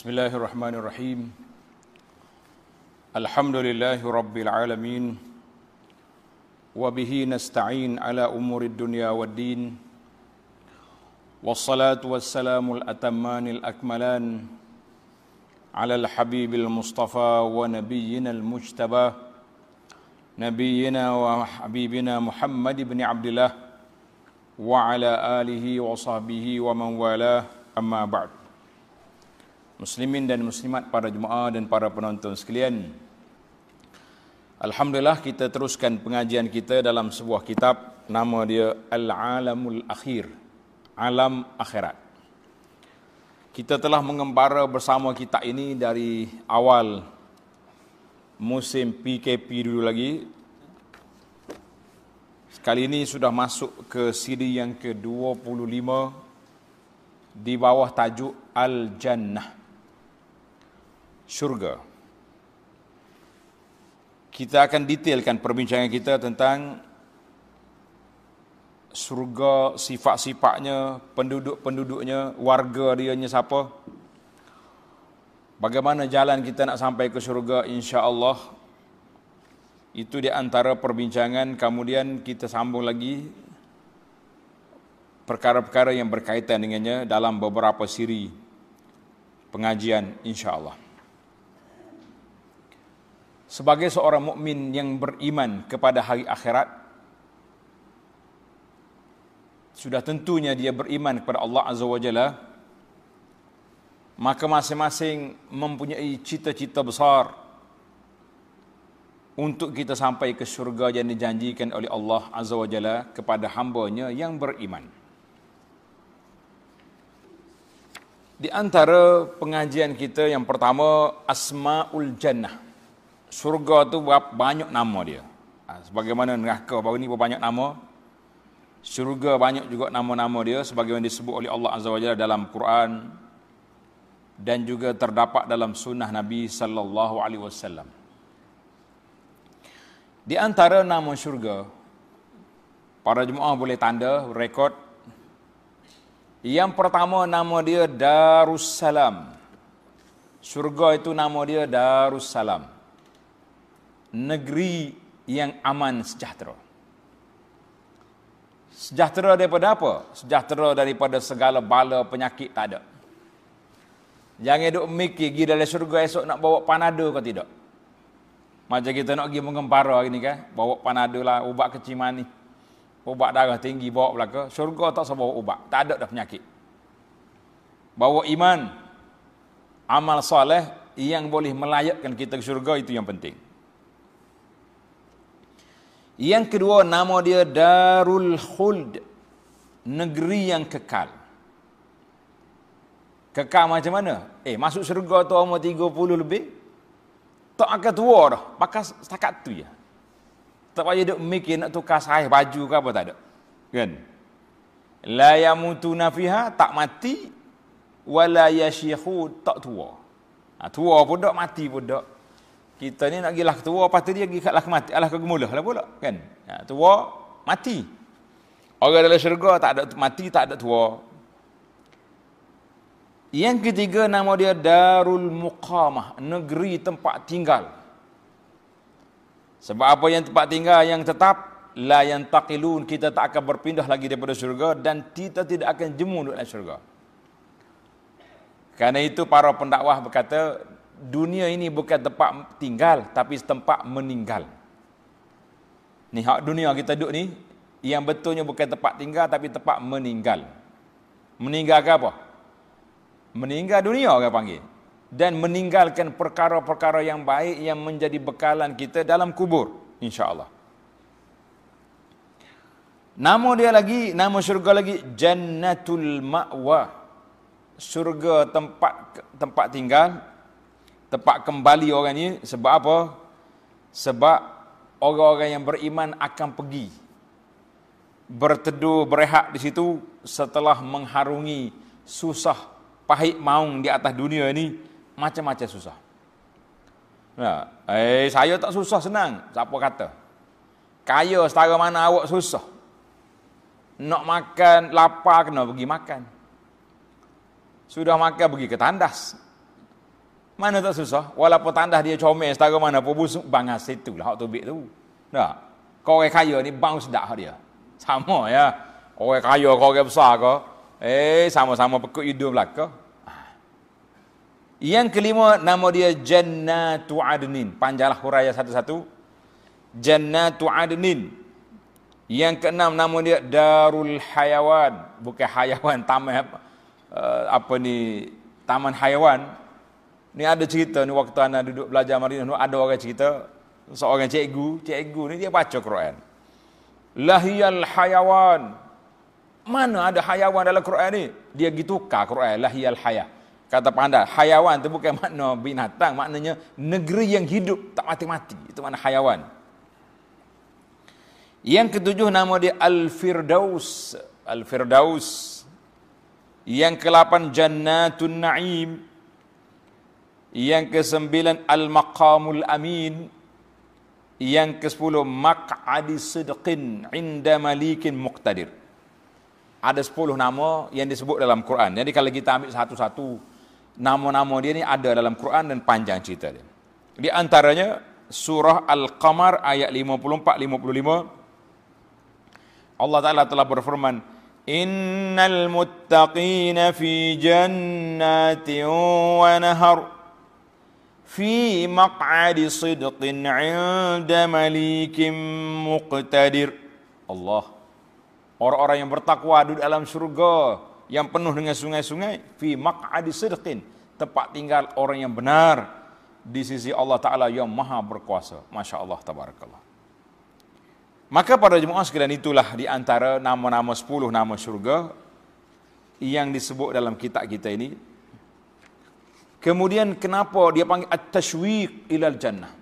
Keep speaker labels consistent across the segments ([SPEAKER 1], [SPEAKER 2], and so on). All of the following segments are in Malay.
[SPEAKER 1] بسم الله الرحمن الرحيم الحمد لله رب العالمين وبه نستعين على امور الدنيا والدين والصلاه والسلام الاتمان الاكملان على الحبيب المصطفى ونبينا المجتبى نبينا وحبيبنا محمد بن عبد الله وعلى اله وصحبه ومن والاه اما بعد muslimin dan muslimat para jemaah dan para penonton sekalian. Alhamdulillah kita teruskan pengajian kita dalam sebuah kitab nama dia Al-Alamul Akhir, Alam Akhirat. Kita telah mengembara bersama kitab ini dari awal musim PKP dulu lagi. Sekali ini sudah masuk ke siri yang ke-25 di bawah tajuk Al-Jannah syurga. Kita akan detailkan perbincangan kita tentang surga sifat-sifatnya, penduduk-penduduknya, warga dianya siapa. Bagaimana jalan kita nak sampai ke surga, insya-Allah. Itu di antara perbincangan kemudian kita sambung lagi perkara-perkara yang berkaitan dengannya dalam beberapa siri pengajian insya-Allah sebagai seorang mukmin yang beriman kepada hari akhirat sudah tentunya dia beriman kepada Allah Azza wa Jalla maka masing-masing mempunyai cita-cita besar untuk kita sampai ke syurga yang dijanjikan oleh Allah Azza wa Jalla kepada hambanya yang beriman. Di antara pengajian kita yang pertama, Asma'ul Jannah. Surga tu berapa banyak nama dia. Ha, sebagaimana neraka baru ni berapa banyak nama. Surga banyak juga nama-nama dia sebagaimana disebut oleh Allah Azza wa Jalla dalam Quran dan juga terdapat dalam sunnah Nabi sallallahu alaihi wasallam. Di antara nama syurga para jemaah boleh tanda rekod yang pertama nama dia Darussalam. Syurga itu nama dia Darussalam negeri yang aman sejahtera. Sejahtera daripada apa? Sejahtera daripada segala bala penyakit tak ada. Jangan duk mikir pergi dalam syurga esok nak bawa panado ke tidak. Macam kita nak pergi mengembara hari ni kan. Bawa panado lah, ubat kecil manis. Ubat darah tinggi bawa belaka. Syurga tak sebab bawa ubat. Tak ada dah penyakit. Bawa iman. Amal soleh yang boleh melayakkan kita ke syurga itu yang penting. Yang kedua nama dia Darul Khuld. Negeri yang kekal. Kekal macam mana? Eh masuk syurga tu umur 30 lebih. Tak akan tua dah. Pakai setakat tu je. Tak payah duk mikir nak tukar sahih baju ke apa tak ada. Kan? La yamutu nafiha tak mati wala yashihu tak tua. Ha, tua pun tak mati pun tak kita ni nak gilah ketua lepas tu dia gi kat lah mati alah kegemulah lah pula kan ya, tua mati orang dalam syurga tak ada mati tak ada tua yang ketiga nama dia Darul Muqamah, negeri tempat tinggal. Sebab apa yang tempat tinggal yang tetap la yang taqilun kita tak akan berpindah lagi daripada syurga dan kita tidak akan jemu duduk dalam syurga. Karena itu para pendakwah berkata dunia ini bukan tempat tinggal tapi tempat meninggal. Ni hak dunia kita duduk ni yang betulnya bukan tempat tinggal tapi tempat meninggal. Meninggal apa? Meninggal dunia orang panggil. Dan meninggalkan perkara-perkara yang baik yang menjadi bekalan kita dalam kubur. insya Allah. Nama dia lagi, nama syurga lagi, Jannatul Ma'wah. Surga tempat tempat tinggal tempat kembali orang ini sebab apa? Sebab orang-orang yang beriman akan pergi berteduh berehat di situ setelah mengharungi susah pahit maung di atas dunia ini macam-macam susah. Nah, ha, eh saya tak susah senang, siapa kata? Kaya setara mana awak susah? Nak makan lapar kena pergi makan. Sudah makan pergi ke tandas, mana tak susah. Walaupun tandas dia comel setara mana pun busuk. Bangas itu lah. Hak tu bik tu. Tak? Kau orang kaya ni bangun sedap hak dia. Sama ya. Orang kaya kau orang besar kau. Eh, sama-sama pekut hidup lah kau. Ha. Yang kelima, nama dia Jannatu Adnin. Panjalah huraya satu-satu. Jannatu Adnin. Yang keenam, nama dia Darul Hayawan. Bukan Hayawan, taman apa, eh, apa ni, taman Hayawan. Ni ada cerita ni waktu anak duduk belajar Madinah ni ada orang cerita seorang cikgu, cikgu ni dia baca Quran. Lahiyal hayawan. Mana ada hayawan dalam Quran ni? Dia gitu tukar Quran lahiyal hayah. Kata pandai, hayawan tu bukan makna binatang, maknanya negeri yang hidup tak mati-mati. Itu makna hayawan. Yang ketujuh nama dia Al-Firdaus. Al-Firdaus. Yang kelapan Jannatun Na'im. Yang kesembilan al-maqamul amin. Yang kesepuluh maq'adi sidqin inda malikin muqtadir. Ada sepuluh nama yang disebut dalam Quran. Jadi kalau kita ambil satu-satu nama-nama dia ni ada dalam Quran dan panjang cerita dia. Di antaranya surah Al-Qamar ayat 54-55. Allah Ta'ala telah berfirman. Innal muttaqina fi jannatin wa nahar. Fi مقعد صدق عند مليك مقتدر Allah orang-orang yang bertakwa di dalam syurga yang penuh dengan sungai-sungai fi maq'ad sidqin tempat tinggal orang yang benar di sisi Allah Taala yang maha berkuasa masya-Allah tabarakallah maka pada jemaah sekalian itulah di antara nama-nama 10 nama syurga yang disebut dalam kitab kita ini Kemudian kenapa dia panggil at-tashwiq ilal jannah?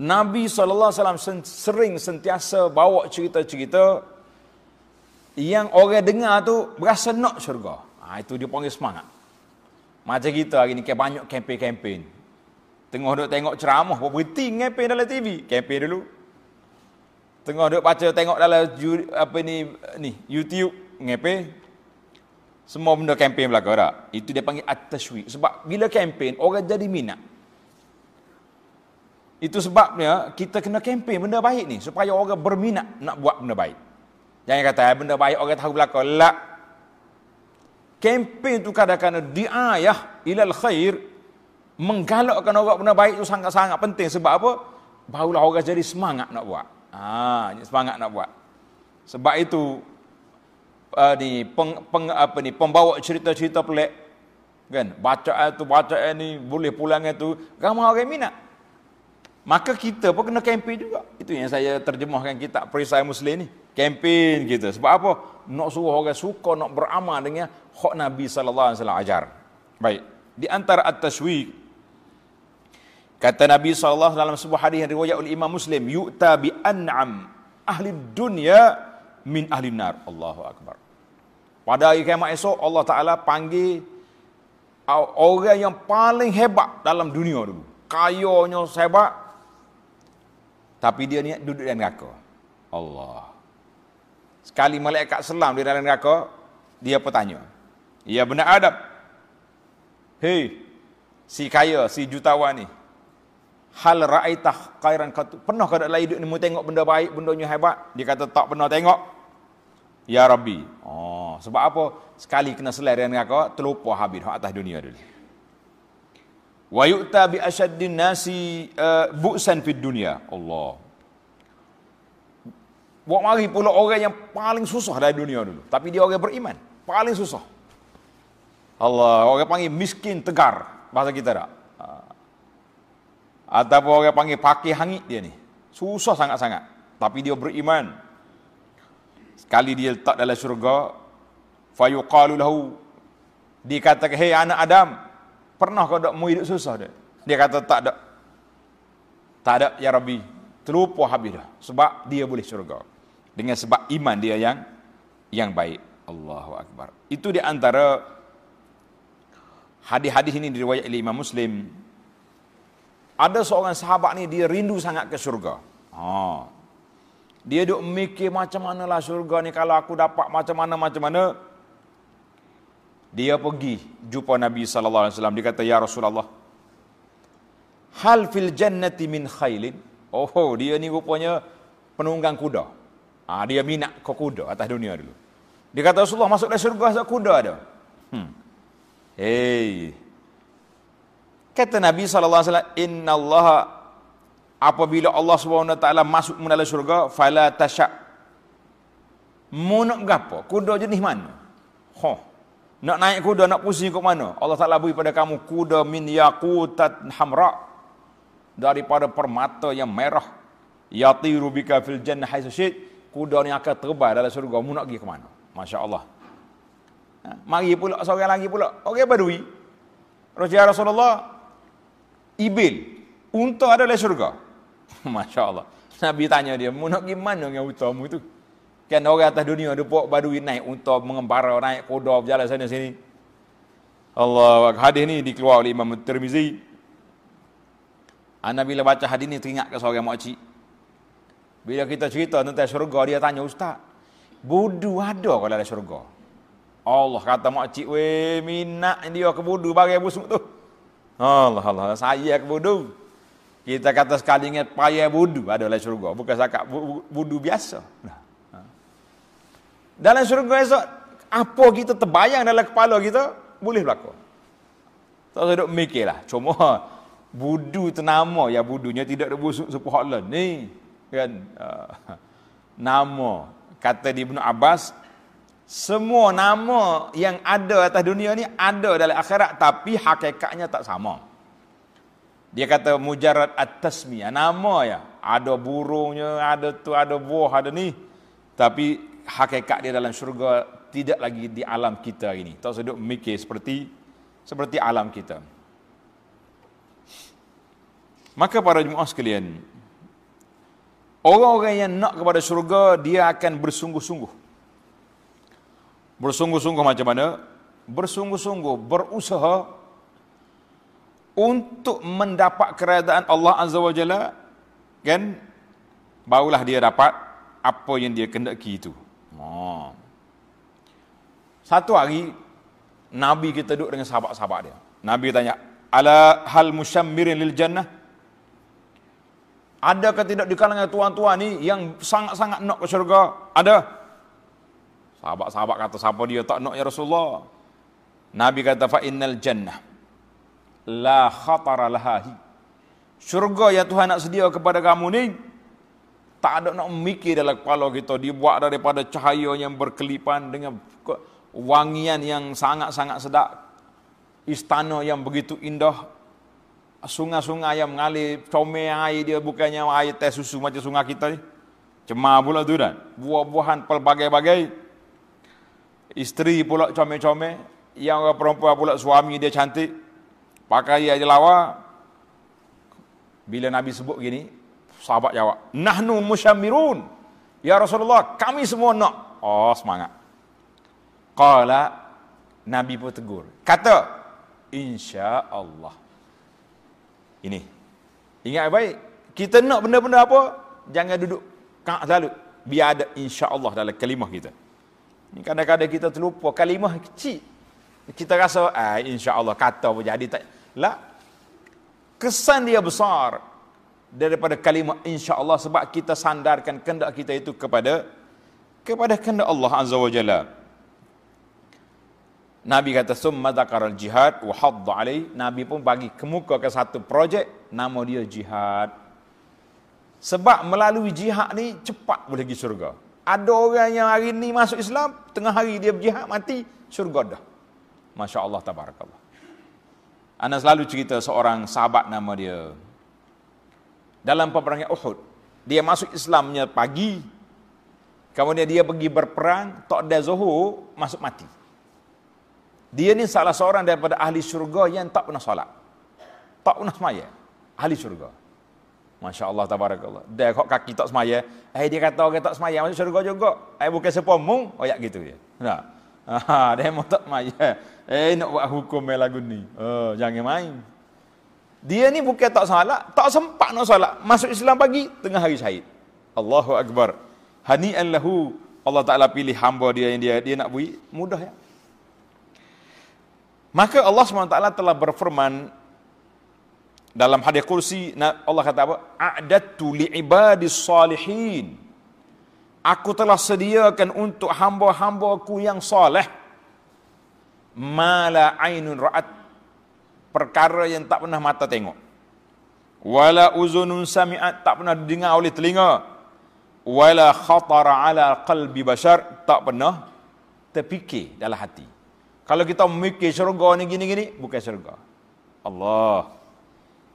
[SPEAKER 1] Nabi saw sering sentiasa bawa cerita-cerita yang orang dengar tu berasa nak syurga. Ha, itu dia panggil semangat. Macam kita hari ni banyak kempen-kempen. Tengah duk tengok ceramah pun berhenti ngempen dalam TV. Kempen dulu. Tengah duk baca tengok dalam apa ni ni YouTube ngempen. Semua benda kempen belakang tak? Itu dia panggil at-tashwik. Sebab bila kempen, orang jadi minat. Itu sebabnya kita kena kempen benda baik ni. Supaya orang berminat nak buat benda baik. Jangan kata ah, benda baik orang tahu belakang. Lak. Kempen tu kadang-kadang diayah ilal khair. Menggalakkan orang benda baik tu sangat-sangat penting. Sebab apa? Barulah orang jadi semangat nak buat. Ah, ha, semangat nak buat. Sebab itu uh, ni peng, peng, apa ni pembawa cerita-cerita pelik kan baca tu baca ni boleh pulang tu ramai orang minat maka kita pun kena kempen juga itu yang saya terjemahkan kitab perisai muslim ni kempen kita sebab apa nak suruh orang suka nak beramal dengan hak nabi sallallahu alaihi wasallam ajar baik di antara at-taswiq kata nabi sallallahu alaihi wasallam dalam sebuah hadis yang riwayat oleh imam muslim yu'ta bi an'am ahli dunia min ahli nar. Allahu akbar. Pada hari kiamat esok Allah Taala panggil orang yang paling hebat dalam dunia dulu. Kayanya hebat. Tapi dia niat duduk di neraka. Allah. Sekali malaikat selam di dalam neraka, dia bertanya. Ya benar adab. Hei, si kaya, si jutawan ni, hal ra'aitah kairan katu pernah kau dalam hidup ni mu tengok benda baik benda ni hebat dia kata tak pernah tengok ya rabbi oh sebab apa sekali kena selera dengan kau terlupa habis atas dunia dulu wa yu'ta bi ashaddin nasi eh, bu'san fid dunia. Allah buat mari pula orang yang paling susah dari dunia dulu tapi dia orang beriman paling susah Allah orang panggil miskin tegar bahasa kita tak Ataupun orang panggil pakai hangit dia ni. Susah sangat-sangat. Tapi dia beriman. Sekali dia letak dalam syurga. Fayuqalu Dia kata, hey anak Adam. Pernah kau tak mau hidup susah dia? Dia kata, tak ada. Tak ada, ya Rabbi. Terlupa habis dah. Sebab dia boleh syurga. Dengan sebab iman dia yang yang baik. Allahu Akbar. Itu di antara hadis-hadis ini diriwayat oleh Imam Muslim. Ada seorang sahabat ni dia rindu sangat ke syurga. Ha. Dia duk mikir macam mana lah syurga ni kalau aku dapat macam mana macam mana. Dia pergi jumpa Nabi sallallahu alaihi wasallam dia kata ya Rasulullah. Hal fil jannati min khailin? Oh, dia ni rupanya penunggang kuda. Ha, dia minat ke kuda atas dunia dulu. Dia kata Rasulullah masuk dalam syurga sebab kuda ada. Hmm. Hei, Kata Nabi SAW, Inna Allah, apabila Allah SWT masuk melalui syurga, Fala tasyak. Munuk gapo? Kuda jenis mana? Huh. Nak naik kuda, nak pusing ke mana? Allah Ta'ala beri pada kamu kuda min yakutat hamra. Daripada permata yang merah. Yatiru bika fil jannah hai sasyid. Kuda ni akan terbaik dalam syurga. Mu nak pergi ke mana? Masya Allah. Ha? Mari pula, seorang lagi pula. Okey, badui. Rasulullah ibil unta ada dalam syurga Masya Allah Nabi tanya dia mu nak gimana dengan untamu tu kan orang atas dunia dia buat badui naik unta mengembara naik kuda berjalan sana sini Allah hadis ni dikeluar oleh Imam Tirmizi Anak bila baca hadis ni teringat ke seorang makcik bila kita cerita tentang syurga dia tanya ustaz budu ada kalau ada syurga Allah kata makcik weh minat dia ke budu bagai busuk tu Allah Allah, saya ke budu. Kita kata sekali ingat payah budu ada dalam syurga. Bukan sakak budu biasa. Ha. Dalam syurga esok, apa kita terbayang dalam kepala kita, boleh berlaku. Tak usah duduk mikirlah. Cuma budu itu nama ya budunya tidak ada busuk sepuh Allah. Ni kan uh, nama kata di Ibn Abbas semua nama yang ada atas dunia ni ada dalam akhirat tapi hakikatnya tak sama. Dia kata mujarad at-tasmiyah nama ya. Ada burungnya, ada tu, ada buah, ada ni. Tapi hakikat dia dalam syurga tidak lagi di alam kita hari ini. Tak sedut mikir seperti seperti alam kita. Maka para jemaah sekalian, orang-orang yang nak kepada syurga, dia akan bersungguh-sungguh bersungguh-sungguh macam mana? Bersungguh-sungguh berusaha untuk mendapat keredaan Allah Azza wa Jalla kan barulah dia dapat apa yang dia kehendaki itu. Oh. Satu hari Nabi kita duduk dengan sahabat-sahabat dia. Nabi tanya, "Ala hal musyammirin lil jannah?" Ada ke tidak di kalangan tuan-tuan ni yang sangat-sangat nak ke syurga? Ada. Sahabat-sahabat kata siapa dia tak nak ya Rasulullah. Nabi kata fa innal jannah la khatara laha. Syurga yang Tuhan nak sedia kepada kamu ni tak ada nak memikir dalam kepala kita dibuat daripada cahaya yang berkelipan dengan wangian yang sangat-sangat sedap. Istana yang begitu indah sungai-sungai yang mengalir comel air dia bukannya air teh susu macam sungai kita ni. Cemar pula tu dan buah-buahan pelbagai-bagai. Isteri pula comel-comel. Yang orang perempuan pula suami dia cantik. Pakai dia lawa. Bila Nabi sebut gini, sahabat jawab, Nahnu musyamirun. Ya Rasulullah, kami semua nak. Oh, semangat. Qala, Nabi pun tegur. Kata, Insya Allah. Ini. Ingat baik. Kita nak benda-benda apa, jangan duduk kak selalu. Biar ada insya Allah dalam kelimah kita kadang-kadang kita terlupa kalimah kecil. Kita rasa ah insya-Allah kata pun jadi tak. la Kesan dia besar daripada kalimah insya-Allah sebab kita sandarkan kendak kita itu kepada kepada kendak Allah Azza wa Jalla. Nabi kata summa zakar al jihad wa hadd alai. Nabi pun bagi kemuka ke satu projek nama dia jihad. Sebab melalui jihad ni cepat boleh pergi syurga. Ada orang yang hari ni masuk Islam, tengah hari dia berjihad mati, syurga dah. Masya Allah, tabarakallah. Anda selalu cerita seorang sahabat nama dia. Dalam peperangan Uhud, dia masuk Islamnya pagi, kemudian dia pergi berperang, tak ada zuhur, masuk mati. Dia ni salah seorang daripada ahli syurga yang tak pernah solat. Tak pernah semaya. Ahli syurga. Masya Allah tabarakallah. Dia kok kaki tak semaya. Eh dia kata orang tak semaya masuk syurga juga. Eh bukan sepomu. Oh ya gitu ya. Nah. Ha, dia mau tak semaya. Eh nak buat hukum main lagu ni. Oh, jangan main. Dia ni bukan tak salah, Tak sempat nak salah. Masuk Islam pagi tengah hari syahid. Allahu Akbar. Hani'an lahu. Allah Ta'ala pilih hamba dia yang dia dia nak buat. Mudah ya. Maka Allah SWT telah berfirman dalam hadis kursi Allah kata apa a'dattu li ibadis salihin aku telah sediakan untuk hamba-hambaku yang soleh mala ainun ra'at perkara yang tak pernah mata tengok wala uzunun sami'at tak pernah dengar oleh telinga wala khatar ala qalbi bashar tak pernah terfikir dalam hati kalau kita memikir syurga ni gini-gini bukan syurga Allah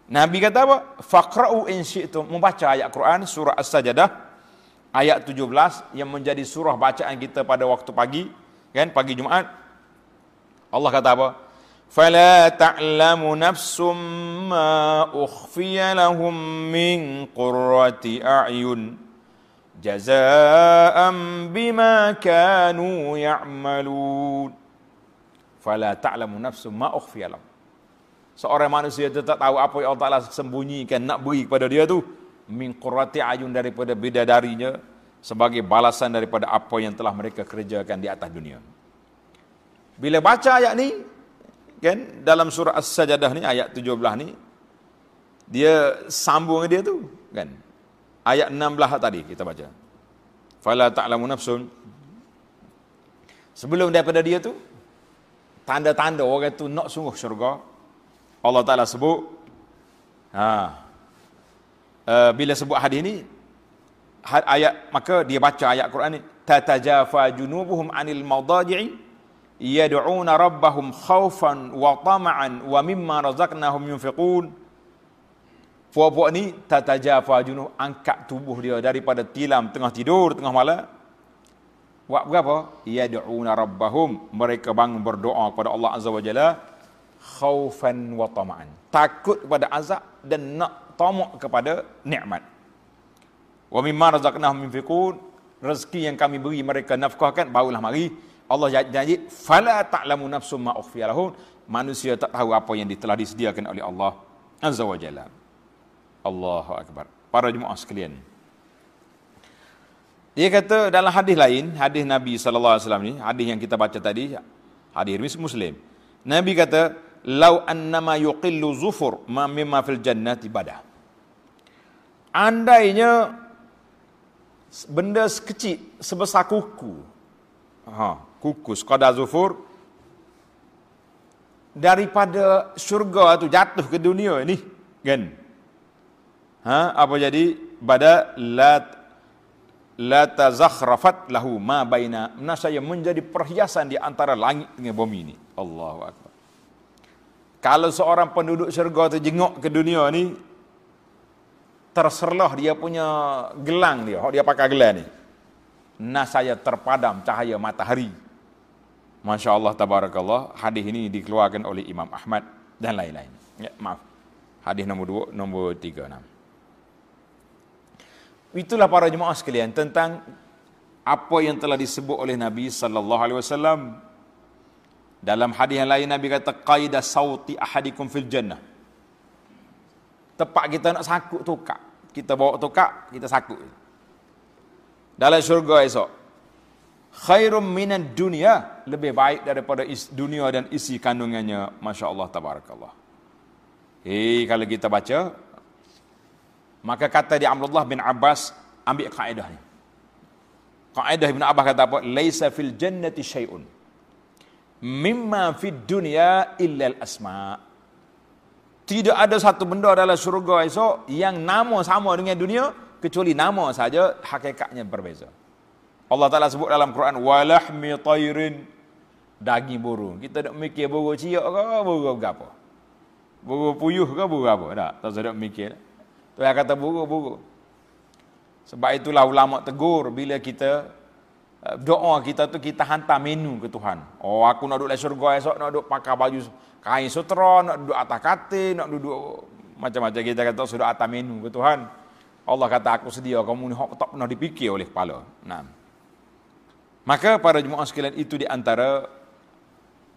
[SPEAKER 1] Nabi kata apa? Faqra'u in syi'tum. Membaca ayat Quran surah As-Sajdah ayat 17 yang menjadi surah bacaan kita pada waktu pagi, kan? Pagi Jumaat. Allah kata apa? Fala ta'lamu nafsum ma ukhfiya lahum min qurrati a'yun jazaa'an bima kanu ya'malun. Fala ta'lamu nafsum ma ukhfiya lahum seorang manusia itu tak tahu apa yang Allah Ta'ala sembunyikan nak beri kepada dia tu min qurrati ayun daripada bidadarinya sebagai balasan daripada apa yang telah mereka kerjakan di atas dunia bila baca ayat ni kan dalam surah as-sajdah ni ayat 17 ni dia sambung dia tu kan ayat 16 tadi kita baca fala ta'lamu nafsun sebelum daripada dia tu tanda-tanda orang tu nak sungguh syurga Allah Ta'ala sebut ha, uh, bila sebut hadis ni ha, ayat maka dia baca ayat Quran ni tatajafa junubuhum anil madaji'i yad'una rabbahum khawfan wa tama'an wa mimma razaqnahum yunfiqun puak-puak ni tatajafa junub angkat tubuh dia daripada tilam tengah tidur tengah malam buat berapa yad'una rabbahum mereka bangun berdoa kepada Allah azza wa jalla khaufan wa tama'an. Takut kepada azab dan nak tamak kepada nikmat. Wa mimma razaqnahum yunfiqun rezeki yang kami beri mereka nafkahkan barulah mari Allah janji fala ta'lamu nafsum ma ukhfiya manusia tak tahu apa yang telah disediakan oleh Allah azza wa jalla Allahu akbar para jemaah sekalian dia kata dalam hadis lain hadis Nabi sallallahu alaihi wasallam ni hadis yang kita baca tadi hadis Muslim Nabi kata lau annama yuqillu zufur ma mimma fil jannati bada andainya benda sekecil sebesar kuku ha kuku sekadar zufur daripada syurga tu jatuh ke dunia ni kan ha apa jadi pada la la tazakhrafat lahu ma baina nasaya menjadi perhiasan di antara langit dengan bumi ini Allahu akbar kalau seorang penduduk syurga tu jenguk ke dunia ni, terserlah dia punya gelang dia. Dia pakai gelang ni. Nah saya terpadam cahaya matahari. Masya Allah, tabarakallah. Hadis ini dikeluarkan oleh Imam Ahmad dan lain-lain. Ya, maaf. Hadis nombor dua, nombor tiga, enam. Itulah para jemaah sekalian tentang apa yang telah disebut oleh Nabi sallallahu alaihi wasallam dalam hadis yang lain Nabi kata qaida sauti ahadikum fil jannah. Tepat kita nak sakut tokak. Kita bawa tokak, kita sakut. Dalam syurga esok. Khairum minan dunia lebih baik daripada dunia dan isi kandungannya. Masya Allah, tabarakallah. Hei, eh, kalau kita baca, maka kata di Amrullah bin Abbas, ambil kaedah ni. Kaedah Ibn Abbas kata apa? Laisa fil jannati syai'un mimma fid dunya illa asma Tidak ada satu benda dalam syurga esok yang nama sama dengan dunia kecuali nama saja hakikatnya berbeza. Allah Taala sebut dalam Quran walahmi tayrin daging burung. Kita nak mikir burung ciak ke burung apa? Burung puyuh ke burung apa? Tak, tak sedap mikir. Tu kata burung-burung. Sebab itulah ulama tegur bila kita Eh, doa kita tu kita hantar menu ke Tuhan. Oh aku nak duduk di syurga esok, nak duduk pakai baju kain sutra, nak duduk atas kate, nak duduk macam-macam kita kata sudah atas menu ke Tuhan. Allah kata aku sedia kamu ni hak tak pernah dipikir oleh kepala. Nah. Maka para jemaah sekalian itu di antara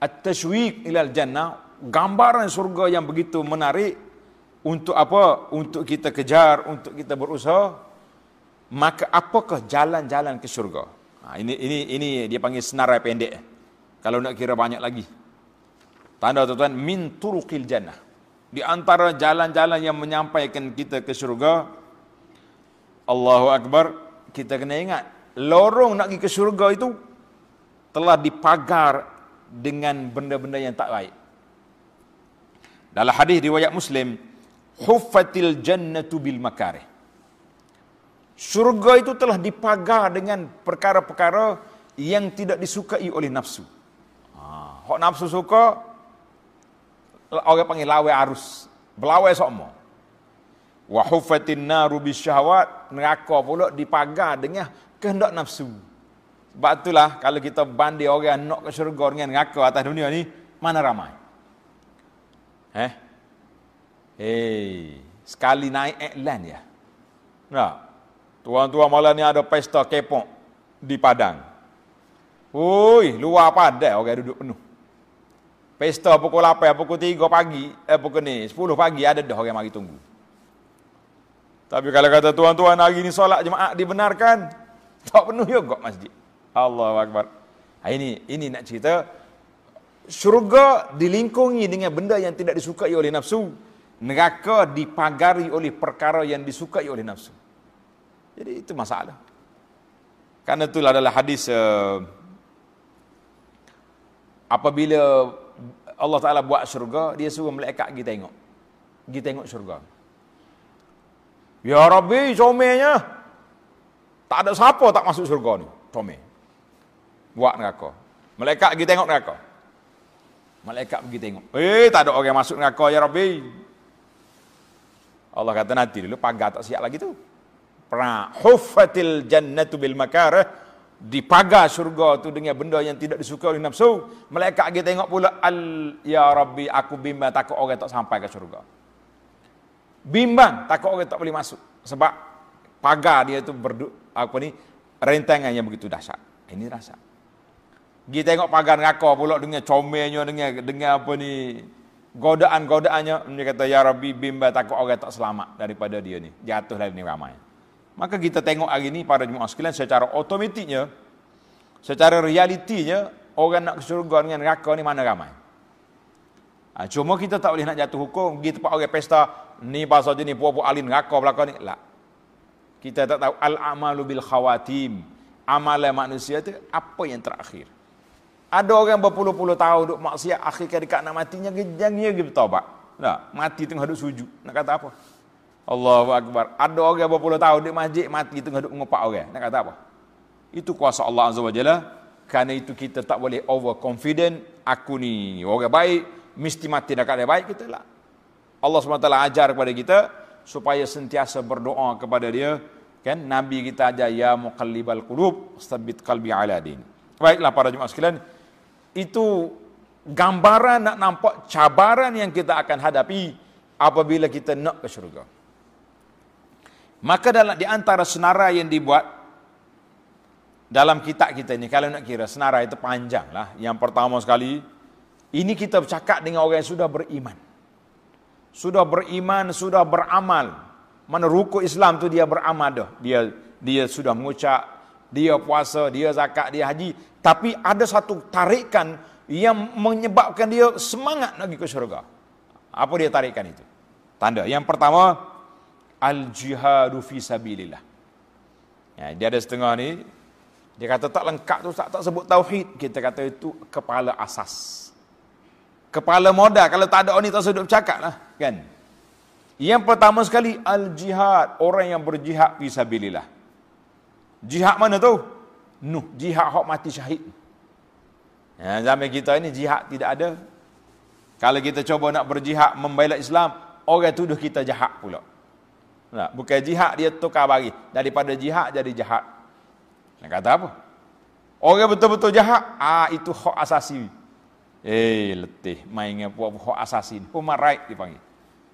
[SPEAKER 1] at-tashwiq ilal jannah, gambaran syurga yang begitu menarik untuk apa? Untuk kita kejar, untuk kita berusaha. Maka apakah jalan-jalan ke syurga? Ha, ini ini ini dia panggil senarai pendek. Kalau nak kira banyak lagi. Tanda tuan-tuan min turuqil jannah. Di antara jalan-jalan yang menyampaikan kita ke syurga Allahu Akbar, kita kena ingat lorong nak pergi ke syurga itu telah dipagar dengan benda-benda yang tak baik. Dalam hadis riwayat Muslim, huffatil jannatu bil makarih. Surga itu telah dipagar dengan perkara-perkara yang tidak disukai oleh nafsu. Ha, nafsu suka orang panggil lawai arus, belawai sokmo. Wa huffatin naru bisyahwat, neraka pula dipagar dengan kehendak nafsu. Sebab itulah kalau kita banding orang nak ke syurga dengan neraka atas dunia ni, mana ramai? Eh? hey sekali naik iklan ya. Nah, Tuan-tuan malam ni ada pesta kepok di Padang. Woi, luar padat orang duduk penuh. Pesta pukul 8, eh, pukul 3 pagi, eh pukul ni, 10 pagi ada dah orang mari tunggu. Tapi kalau kata tuan-tuan hari ni solat jemaah dibenarkan, tak penuh juga masjid. Allah Akbar. Ah, ini, ini nak cerita, syurga dilingkungi dengan benda yang tidak disukai oleh nafsu, neraka dipagari oleh perkara yang disukai oleh nafsu. Jadi itu masalah. Karena itulah adalah hadis uh, apabila Allah Taala buat syurga, dia suruh malaikat pergi tengok. Pergi tengok syurga. Ya Rabbi, comelnya. Tak ada siapa tak masuk syurga ni. Comel. Buat neraka. Malaikat pergi tengok neraka. Malaikat pergi tengok. Eh, tak ada orang masuk neraka ya Rabbi. Allah kata nanti dulu pagar tak siap lagi tu. Huffatil jannatu bil makarah dipagar syurga tu dengan benda yang tidak disukai oleh nafsu malaikat lagi tengok pula al ya rabbi aku bimbang takut orang tak sampai ke syurga bimbang takut orang tak boleh masuk sebab pagar dia tu berdu, apa ni rentangan yang begitu dahsyat ini rasa pergi tengok pagar neraka pula dengan comelnya dengan dengan apa ni godaan-godaannya dia kata ya rabbi bimbang takut orang tak selamat daripada dia ni jatuh dari ni ramai Maka kita tengok hari ini para jemaah sekalian secara otomatiknya, secara realitinya, orang nak ke syurga dengan neraka ni mana ramai. Ha, cuma kita tak boleh nak jatuh hukum, pergi tempat orang pesta, ni pasal je ni, puak-puak alin neraka belakang ni. Lah. Kita tak tahu, al-amalu bil khawatim, amalan manusia tu apa yang terakhir. Ada orang berpuluh-puluh tahun duk maksiat, akhirnya dekat nak matinya, jangan dia bertawabat. Tak, lah, mati tengah duduk sujud, nak kata apa? Allahu Akbar. Ada orang berapa puluh tahun di masjid mati tengah duduk mengumpat orang. Nak kata apa? Itu kuasa Allah Azza wa Jalla. Kerana itu kita tak boleh over confident. Aku ni orang baik. Mesti mati dekat dia baik kita lah. Allah SWT ajar kepada kita. Supaya sentiasa berdoa kepada dia. Kan? Nabi kita ajar. Ya muqallibal qulub. Sabit qalbi ala din. Baiklah para jemaah sekalian. Itu gambaran nak nampak cabaran yang kita akan hadapi apabila kita nak ke syurga. Maka dalam, di antara senarai yang dibuat dalam kitab kita ini, kalau nak kira senara itu panjang lah. Yang pertama sekali, ini kita bercakap dengan orang yang sudah beriman. Sudah beriman, sudah beramal. Mana rukuk Islam tu dia beramal dah. Dia dia sudah mengucap, dia puasa, dia zakat, dia haji. Tapi ada satu tarikan yang menyebabkan dia semangat nak pergi ke syurga. Apa dia tarikan itu? Tanda. Yang pertama, al jihadu fi sabilillah. Ya, dia ada setengah ni dia kata tak lengkap tu tak, tak sebut tauhid kita kata itu kepala asas. Kepala modal kalau tak ada orang ni tak sedut bercakap lah kan. Yang pertama sekali al jihad orang yang berjihad fi sabilillah. Jihad mana tu? Nuh, jihad hak mati syahid. Ya, zaman kita ini jihad tidak ada. Kalau kita cuba nak berjihad membela Islam, orang tuduh kita jahat pula. Nah, bukan jihad dia tukar bagi. Daripada jihad jadi jahat. Nak kata apa? Orang betul-betul jahat, ah itu hak asasi. Eh, letih. Main dengan puak hak asasi. Human right dipanggil.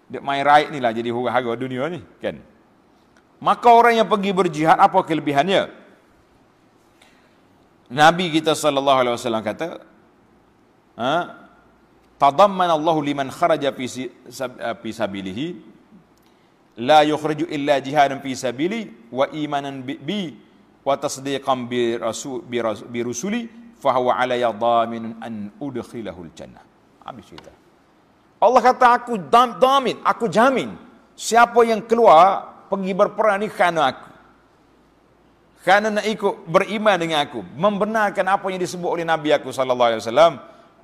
[SPEAKER 1] Dia main right ni lah jadi hura-hara dunia ni. Kan? Maka orang yang pergi berjihad, apa kelebihannya? Nabi kita sallallahu alaihi wasallam kata, ha? Tadamman Allah liman kharaja fi ah, sabilihi la yukhriju illa jihadan fi sabili wa imanan bi wa tasdiqan bi rasul bi rusuli fa huwa ala yadamin an udkhilahu al jannah habis cerita Allah kata aku dam, damin aku jamin siapa yang keluar pergi berperang ni kerana aku kerana nak ikut beriman dengan aku membenarkan apa yang disebut oleh nabi aku sallallahu alaihi wasallam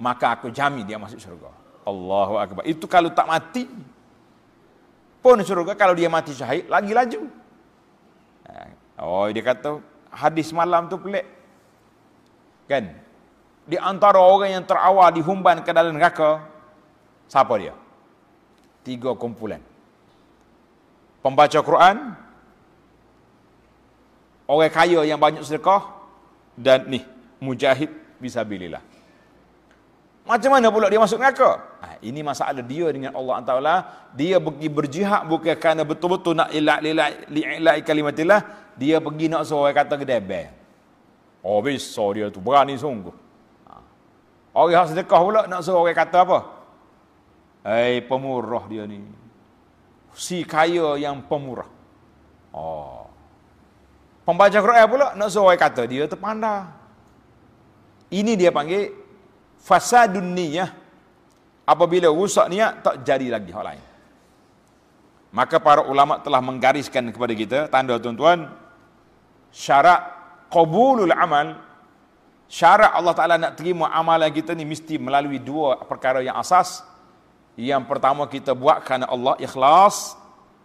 [SPEAKER 1] maka aku jamin dia masuk syurga Allahu akbar itu kalau tak mati pun surga kalau dia mati syahid lagi laju. Eh, oh dia kata hadis malam tu pelik. Kan? Di antara orang yang terawal dihumban ke dalam neraka siapa dia? Tiga kumpulan. Pembaca Quran, orang kaya yang banyak sedekah dan ni mujahid bisa bililah. Macam mana pula dia masuk neraka? Ha, ini masalah dia dengan Allah Taala. Dia pergi berjihad bukan kerana betul-betul nak ilai ilai li ilai kalimatillah. Dia pergi nak suruh kata kata gedebe. Oh, bisa dia tu berani sungguh. Ha. Orang yang sedekah pula nak suruh orang kata apa? Hei, pemurah dia ni. Si kaya yang pemurah. Oh. Pembaca Quran pula nak suruh orang kata dia terpandang. Ini dia panggil fasadun niyah apabila rusak niat tak jadi lagi hal lain maka para ulama telah menggariskan kepada kita tanda tuan-tuan syarat qabulul amal syarat Allah Taala nak terima amalan kita ni mesti melalui dua perkara yang asas yang pertama kita buat kerana Allah ikhlas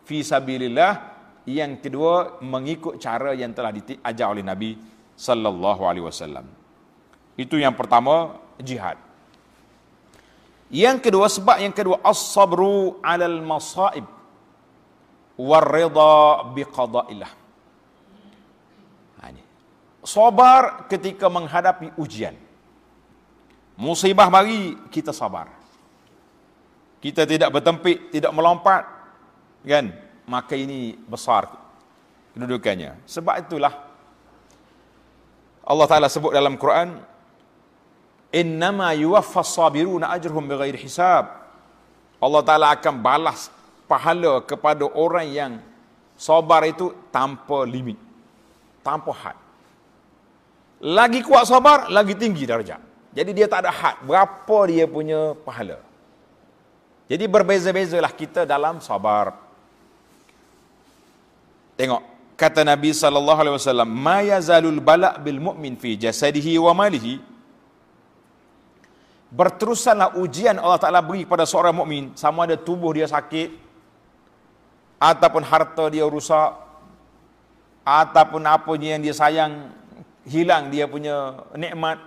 [SPEAKER 1] fi sabilillah yang kedua mengikut cara yang telah diajar oleh Nabi sallallahu alaihi wasallam itu yang pertama jihad. Yang kedua sebab yang kedua as-sabru 'alal masaib war ridha bi qada'illah. Ini. Ha, sabar ketika menghadapi ujian. Musibah mari kita sabar. Kita tidak bertempik, tidak melompat. Kan? Maka ini besar kedudukannya. Sebab itulah Allah Ta'ala sebut dalam Quran, innama yuwaffas sabiruna ajruhum bighairi hisab. Allah Taala akan balas pahala kepada orang yang sabar itu tanpa limit. Tanpa had. Lagi kuat sabar, lagi tinggi darjat. Jadi dia tak ada had berapa dia punya pahala. Jadi berbeza-bezalah kita dalam sabar. Tengok kata Nabi sallallahu alaihi wasallam, "Ma yazalul bala' bil mu'min fi jasadihi wa malihi." berterusanlah ujian Allah Ta'ala beri kepada seorang mukmin sama ada tubuh dia sakit ataupun harta dia rusak ataupun apa yang dia sayang hilang dia punya nikmat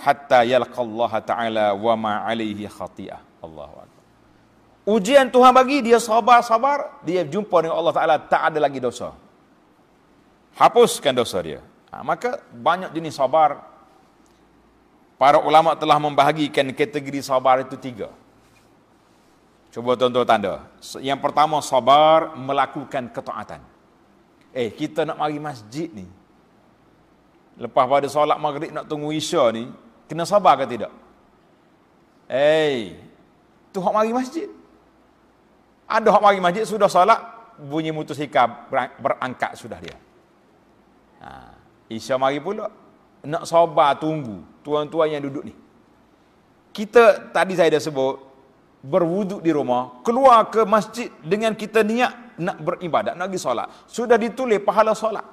[SPEAKER 1] hatta yalqa Allah Ta'ala wa ma alaihi khati'ah Allahu Akbar ujian Tuhan bagi dia sabar-sabar dia jumpa dengan Allah Ta'ala tak ada lagi dosa hapuskan dosa dia ha, maka banyak jenis sabar Para ulama telah membahagikan kategori sabar itu tiga. Cuba tuan-tuan tanda. Yang pertama sabar melakukan ketaatan. Eh, kita nak mari masjid ni. Lepas pada solat maghrib nak tunggu isya ni, kena sabar ke tidak? Eh, tu hak mari masjid. Ada hak mari masjid, sudah solat, bunyi mutus hikam, berangkat sudah dia. Ha, isya mari pula, nak sabar tunggu tuan-tuan yang duduk ni. Kita tadi saya dah sebut berwuduk di rumah, keluar ke masjid dengan kita niat nak beribadat, nak pergi solat. Sudah ditulis pahala solat.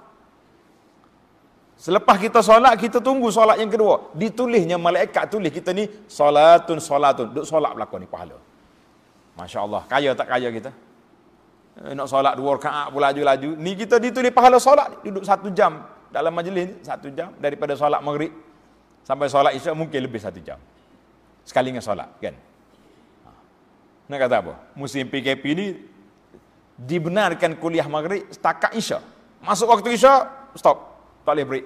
[SPEAKER 1] Selepas kita solat, kita tunggu solat yang kedua. Ditulisnya malaikat tulis kita ni solatun solatun. Duk solat berlaku ni pahala. Masya Allah, kaya tak kaya kita? Eh, nak solat dua rakaat pun laju-laju. Ni kita ditulis pahala solat, duduk satu jam dalam majlis satu jam daripada solat maghrib sampai solat isya mungkin lebih satu jam. Sekali dengan solat kan. Ha. Nak kata apa? Musim PKP ni dibenarkan kuliah maghrib setakat isya. Masuk waktu isya, stop. Tak boleh break.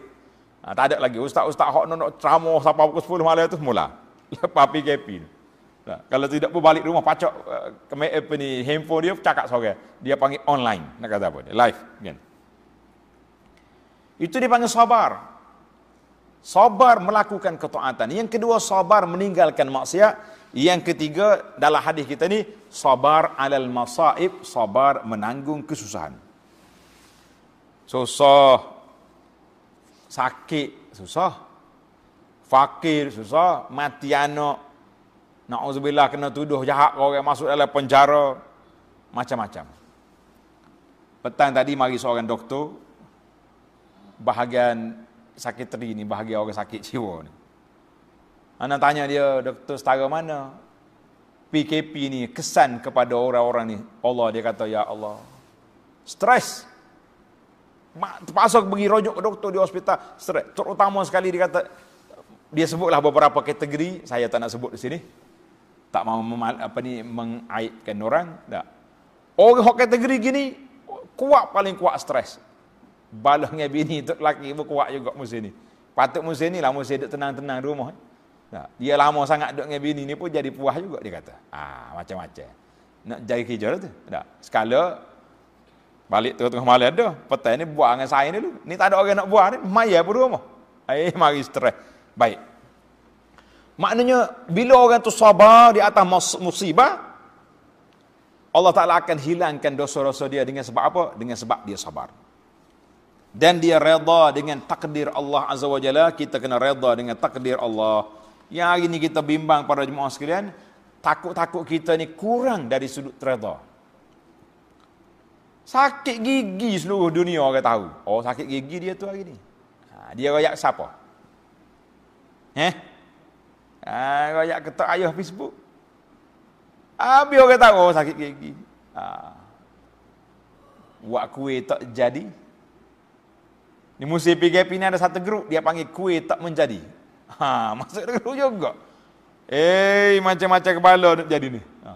[SPEAKER 1] Ha, tak ada lagi. Ustaz-ustaz hok nak ceramah sampai pukul 10 malam tu mula. Lepas PKP ni. Nah, kalau tidak pun balik rumah pacak uh, eh, ke apa ni handphone dia cakap sorang. Dia panggil online. Nak kata apa? Live kan. Itu dipanggil sabar. Sabar melakukan ketaatan. Yang kedua sabar meninggalkan maksiat. Yang ketiga dalam hadis kita ni sabar alal masaib, sabar menanggung kesusahan. Susah. Sakit susah. Fakir susah, mati anak. Nauzubillah kena tuduh jahat kau orang masuk dalam penjara. Macam-macam. Petang tadi mari seorang doktor bahagian sakiteri ni, bahagian orang sakit jiwa ni. Anak tanya dia, doktor setara mana? PKP ni kesan kepada orang-orang ni. Allah dia kata, Ya Allah. Stres. Terpaksa pergi rojok ke doktor di hospital. Stres. Terutama sekali dia kata, dia sebutlah beberapa kategori, saya tak nak sebut di sini. Tak mau apa ni mengaitkan orang, tak. Orang hok kategori gini kuat paling kuat stres. Baluh dengan bini tu lelaki pun kuat juga musim ni. Patut musim ni lah musim duduk tenang-tenang rumah. Eh. Dia lama sangat duduk dengan bini ni pun jadi puas juga dia kata. Ah ha, macam-macam. Nak jadi kerja lah tu. Tak. Sekala balik tu tengah malam dah. Petai ni buat dengan saya dulu. Ni tak ada orang nak buat ni. Maya pun rumah. Eh mari stres. Baik. Maknanya bila orang tu sabar di atas musibah. Allah Ta'ala akan hilangkan dosa-dosa dia dengan sebab apa? Dengan sebab dia sabar dan dia redha dengan takdir Allah Azza wa Jalla, kita kena redha dengan takdir Allah. Yang hari ini kita bimbang para jemaah sekalian, takut-takut kita ni kurang dari sudut redha. Sakit gigi seluruh dunia orang tahu. Oh, sakit gigi dia tu hari ni. Ha, dia royak siapa? Eh? Ha, royak ketua ayah Facebook. Abi orang tahu oh, sakit gigi. Ha. Buat kuih tak jadi. Di musim PKP ni ada satu grup dia panggil kue tak menjadi. Ha, masuk grup juga. Eh, macam-macam kepala nak jadi ni. Ha.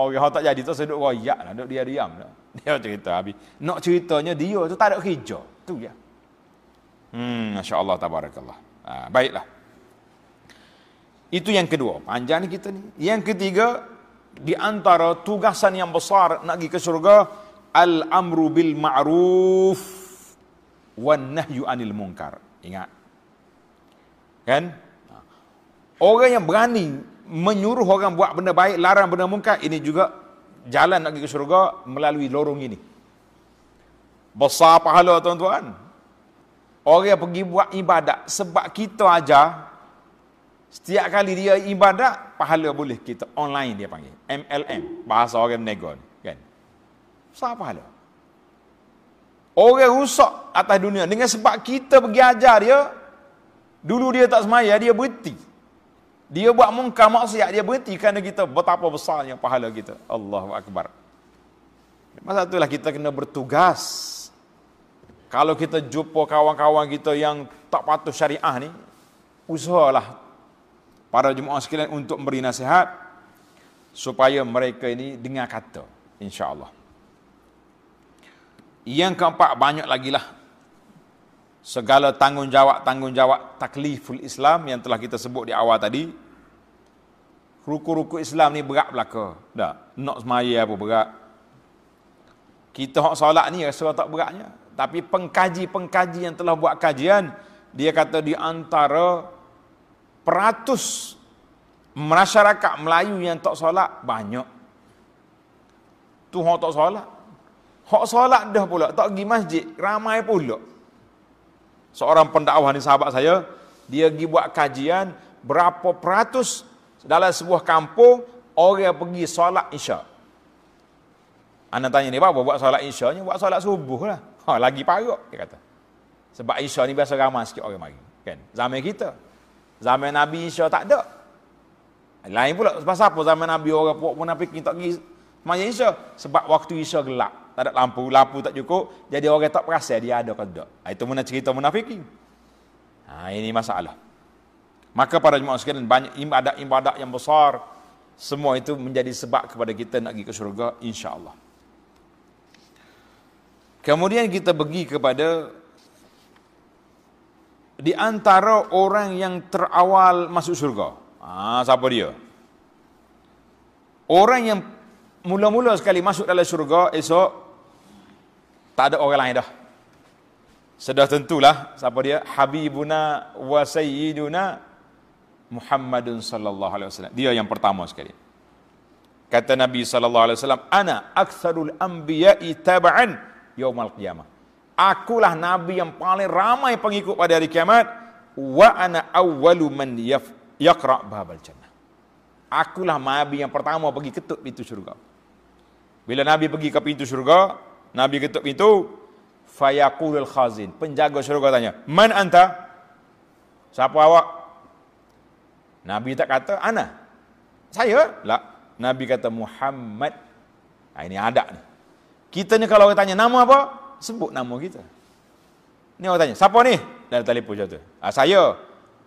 [SPEAKER 1] Orang okay, tak jadi tu sedut royak lah. Dia diam lah. Dia cerita habis. Nak ceritanya dia tu tak ada kerja. Tu dia. Hmm, Masya Allah, Tabarakallah. Ha, baiklah. Itu yang kedua. Panjang ni kita ni. Yang ketiga, di antara tugasan yang besar nak pergi ke syurga, Al-amru bil ma'ruf wan nahyu anil munkar. Ingat. Kan? Ha. Orang yang berani menyuruh orang buat benda baik, larang benda munkar, ini juga jalan nak pergi ke syurga melalui lorong ini. Besar pahala tuan-tuan. Orang yang pergi buat ibadat sebab kita aja setiap kali dia ibadat pahala boleh kita online dia panggil MLM bahasa orang negon kan. Besar pahala. Orang rusak atas dunia dengan sebab kita pergi ajar dia dulu dia tak semaya dia berhenti dia buat mungkar maksiat dia berhenti kerana kita betapa besarnya pahala kita Allahu akbar masa itulah kita kena bertugas kalau kita jumpa kawan-kawan kita yang tak patuh syariah ni usahalah para jemaah sekalian untuk memberi nasihat supaya mereka ini dengar kata insyaallah yang keempat banyak lagi lah segala tanggungjawab-tanggungjawab takliful Islam yang telah kita sebut di awal tadi ruku-ruku Islam ni berat belaka dah nak semaya apa berat kita hak solat ni rasa tak beratnya tapi pengkaji-pengkaji yang telah buat kajian dia kata di antara peratus masyarakat Melayu yang tak solat banyak tu hak tak solat hak solat dah pula tak pergi masjid ramai pula seorang pendakwah ni sahabat saya, dia pergi buat kajian berapa peratus dalam sebuah kampung orang pergi solat isya. Anak tanya ni, apa buat solat isya ni? Buat solat subuh lah. Ha, lagi parok, dia kata. Sebab isya ni biasa ramai sikit orang mari. Kan? Zaman kita. Zaman Nabi isya tak ada. Lain pula, sebab apa zaman Nabi orang puak pun nak pergi tak pergi semayang isya? Sebab waktu isya gelap tak ada lampu, lampu tak cukup, jadi orang tak perasa dia ada ke tak. Ha, itu mana cerita munafikin. Ha, ini masalah. Maka para jemaah sekalian, banyak ibadat-ibadat yang besar, semua itu menjadi sebab kepada kita nak pergi ke syurga, Allah. Kemudian kita pergi kepada di antara orang yang terawal masuk syurga. Ha, siapa dia? Orang yang mula-mula sekali masuk dalam syurga esok tak ada orang lain dah. Sudah tentulah siapa dia? Habibuna wa sayyiduna Muhammadun sallallahu alaihi wasallam. Dia yang pertama sekali. Kata Nabi sallallahu alaihi wasallam, "Ana aktsarul anbiya'i tab'an yaumil qiyamah." Akulah nabi yang paling ramai pengikut pada hari kiamat wa ana awwalu man yaqra babal jannah. Akulah nabi yang pertama pergi ketuk pintu syurga. Bila nabi pergi ke pintu syurga, Nabi ketuk pintu. Fayaqulul khazin. Penjaga syurga tanya. Man anta? Siapa awak? Nabi tak kata, Ana. Saya? lah. Nabi kata, Muhammad. Nah, ha, ini ada ni. Kita ni kalau orang tanya, nama apa? Sebut nama kita. Ni orang tanya, siapa ni? Dari telefon macam tu. Ah, saya.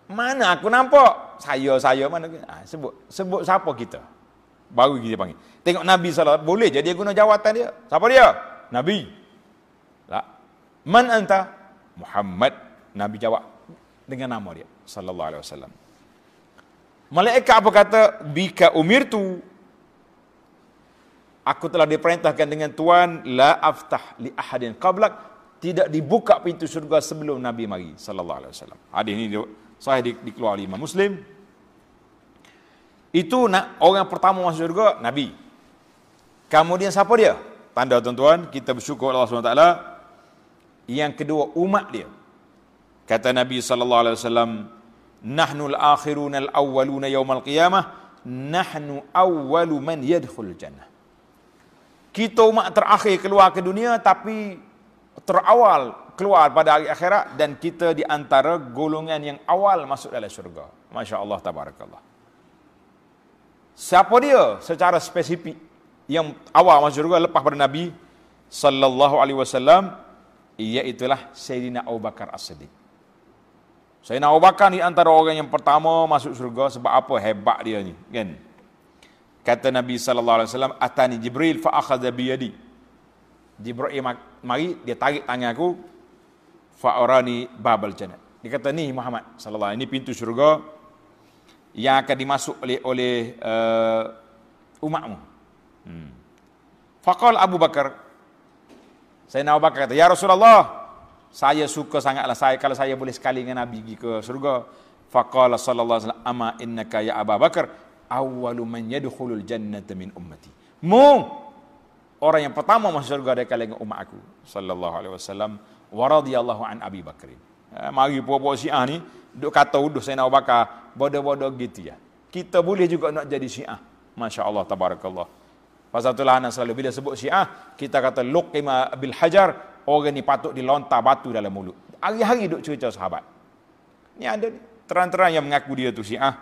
[SPEAKER 1] Mana aku nampak? Saya, saya. Mana? Ah, sebut. Sebut siapa kita. Baru kita panggil. Tengok Nabi SAW. Boleh jadi guna jawatan dia. Siapa dia? Nabi. Lah. Man anta? Muhammad. Nabi jawab dengan nama dia sallallahu alaihi wasallam. Malaikat apa kata? Bika umirtu. Aku telah diperintahkan dengan Tuhan la aftah li ahadin qablak tidak dibuka pintu surga sebelum Nabi mari sallallahu alaihi wasallam. Hadis ini sahih di, keluar Imam Muslim. Itu nak orang pertama masuk surga Nabi. Kemudian siapa dia? tanda tuan-tuan kita bersyukur Allah SWT yang kedua umat dia kata Nabi sallallahu alaihi wasallam nahnu al-akhirun al-awwalun qiyamah nahnu awwalu man yadkhul jannah kita umat terakhir keluar ke dunia tapi terawal keluar pada hari akhirat dan kita di antara golongan yang awal masuk dalam syurga masya-Allah tabarakallah siapa dia secara spesifik yang awal masuk syurga lepas pada Nabi sallallahu alaihi wasallam iaitu Sayyidina Abu Bakar As-Siddiq. Sayyidina Abu Bakar ni antara orang yang pertama masuk syurga sebab apa hebat dia ni kan. Kata Nabi sallallahu alaihi wasallam atani Jibril fa akhadha bi yadi. Jibril mari dia tarik tangan aku fa arani babal jannah. Dia kata ni Muhammad sallallahu alaihi ini pintu syurga yang akan dimasuk oleh oleh uh, umatmu. Hmm. Fakal Abu Bakar. saya nak Bakar kata, Ya Rasulullah, saya suka sangatlah saya kalau saya boleh sekali dengan Nabi pergi ke surga. Fakal sallallahu alaihi wasallam, "Ama innaka ya Abu Bakar, awwalu man yadkhulul jannata min ummati." Mu orang yang pertama masuk surga dari kalangan umat aku sallallahu alaihi wasallam wa radhiyallahu an Abi Bakar. Eh, ha, mari puak-puak Syiah ni duk kata uduh saya nak Bakar, bodoh-bodoh gitu ya. Kita boleh juga nak jadi Syiah. Masya-Allah tabarakallah. Pasal tu lah anak selalu bila sebut syiah, kita kata lukima bil hajar, orang ni patut dilontar batu dalam mulut. Hari-hari duk cerita sahabat. Ni ada ni. Terang-terang yang mengaku dia tu syiah,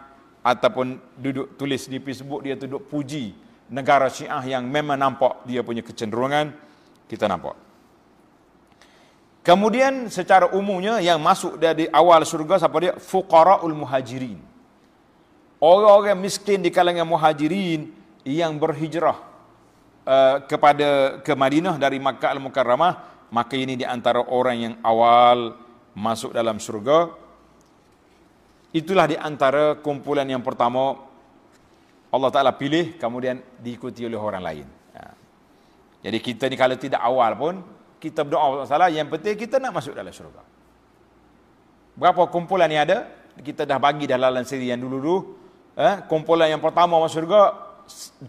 [SPEAKER 1] ataupun duduk tulis di Facebook dia tu duk puji negara syiah yang memang nampak dia punya kecenderungan, kita nampak. Kemudian secara umumnya yang masuk dari awal surga siapa dia? Fuqara'ul muhajirin. Orang-orang miskin di kalangan muhajirin yang berhijrah Eh, kepada ke Madinah dari Makkah Al-Mukarramah maka ini di antara orang yang awal masuk dalam surga itulah di antara kumpulan yang pertama Allah Ta'ala pilih kemudian diikuti oleh orang lain ha. jadi kita ni kalau tidak awal pun kita berdoa salah yang penting kita nak masuk dalam syurga. Berapa kumpulan yang ada? Kita dah bagi dah dalam siri yang dulu-dulu. Eh, kumpulan yang pertama masuk syurga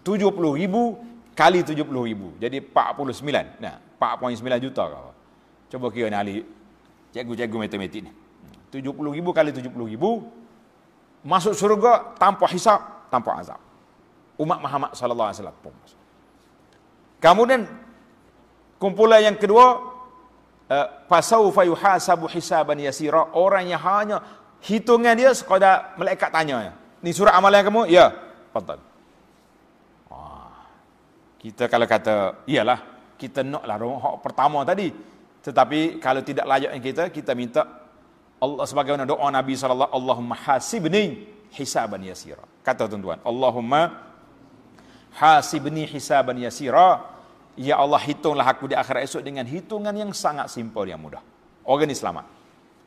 [SPEAKER 1] 70 ribu kali 70 ribu. Jadi 49. Nah, 4.9 juta ke apa. Cuba kira ni ahli cikgu-cikgu matematik ni. 70 ribu kali 70 ribu. Masuk surga tanpa hisap, tanpa azab. Umat Muhammad sallallahu alaihi wasallam pun masuk. Kemudian kumpulan yang kedua pasau eh, fa sabu hisaban yasira orang yang hanya hitungan dia sekadar melekat tanya ni surat amalan kamu ya fadal kita kalau kata iyalah kita naklah rumah hak pertama tadi tetapi kalau tidak layak kita kita minta Allah sebagaimana doa Nabi sallallahu Allahumma hasibni hisaban yasira kata tuan-tuan Allahumma hasibni hisaban yasira ya Allah hitunglah aku di akhirat esok dengan hitungan yang sangat simple yang mudah orang ni selamat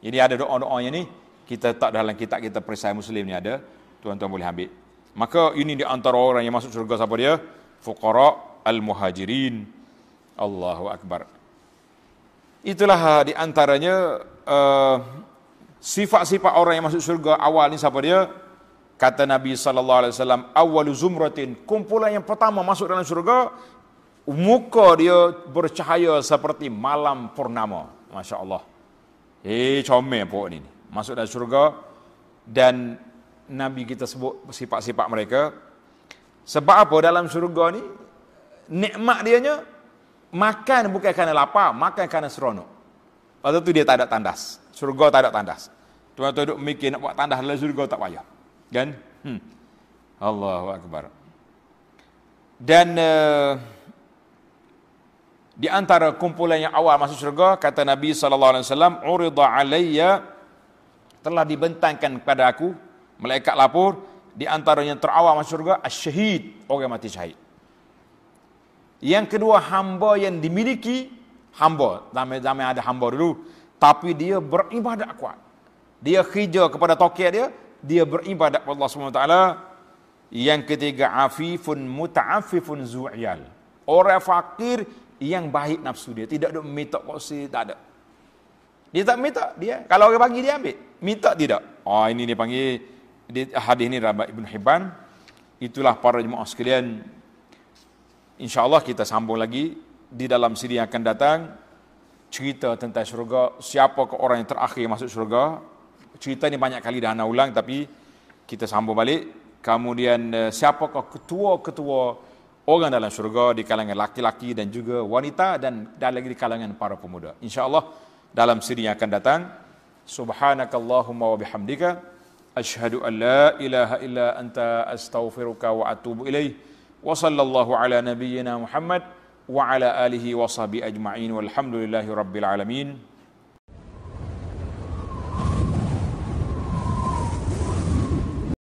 [SPEAKER 1] jadi ada doa-doa yang ni kita tak dalam kitab kita perisai muslim ni ada tuan-tuan boleh ambil maka ini di antara orang yang masuk syurga siapa dia fuqara al-muhajirin. Allahu akbar. Itulah ha, di antaranya uh, sifat-sifat orang yang masuk syurga awal ni siapa dia? Kata Nabi sallallahu alaihi wasallam, awwalu zumratin, kumpulan yang pertama masuk dalam syurga muka dia bercahaya seperti malam purnama. Masya-Allah. Eh, comel pokok ni. Masuk dalam syurga dan Nabi kita sebut sifat-sifat mereka. Sebab apa dalam syurga ni? Nikmat dianya makan bukan kerana lapar, makan kerana seronok. Lepas tu dia tak ada tandas. Syurga tak ada tandas. tuan tu duduk mikir nak buat tandas dalam syurga tak payah. Kan? Hmm. Allahu Akbar. Dan uh, di antara kumpulan yang awal masuk syurga, kata Nabi Sallallahu Alaihi Wasallam, Uridha alaiya telah dibentangkan kepada aku, malaikat lapor, di antara yang terawal masuk syurga Asyihid Orang yang mati syahid Yang kedua hamba yang dimiliki Hamba Zaman-zaman ada hamba dulu Tapi dia beribadat kuat Dia khijar kepada tokiah dia Dia beribadat kepada Allah SWT Yang ketiga Afifun muta'afifun zu'yal Orang fakir yang baik nafsu dia tidak ada minta kursi tak ada dia tak minta dia kalau orang bagi dia ambil minta tidak oh ini dia panggil di hadis ini Rabah Ibn Hibban. Itulah para jemaah sekalian. InsyaAllah kita sambung lagi di dalam siri yang akan datang. Cerita tentang syurga. Siapa ke orang yang terakhir masuk syurga. Cerita ini banyak kali dah nak ulang tapi kita sambung balik. Kemudian eh, siapakah ketua-ketua orang dalam syurga di kalangan laki-laki dan juga wanita dan dah lagi di kalangan para pemuda. InsyaAllah dalam siri yang akan datang. Subhanakallahumma wa bihamdika. أشهد أن لا إله إلا أنت أستغفرك وأتوب إليه وصلى الله على نبينا محمد وعلى آله وصحبه أجمعين والحمد لله رب العالمين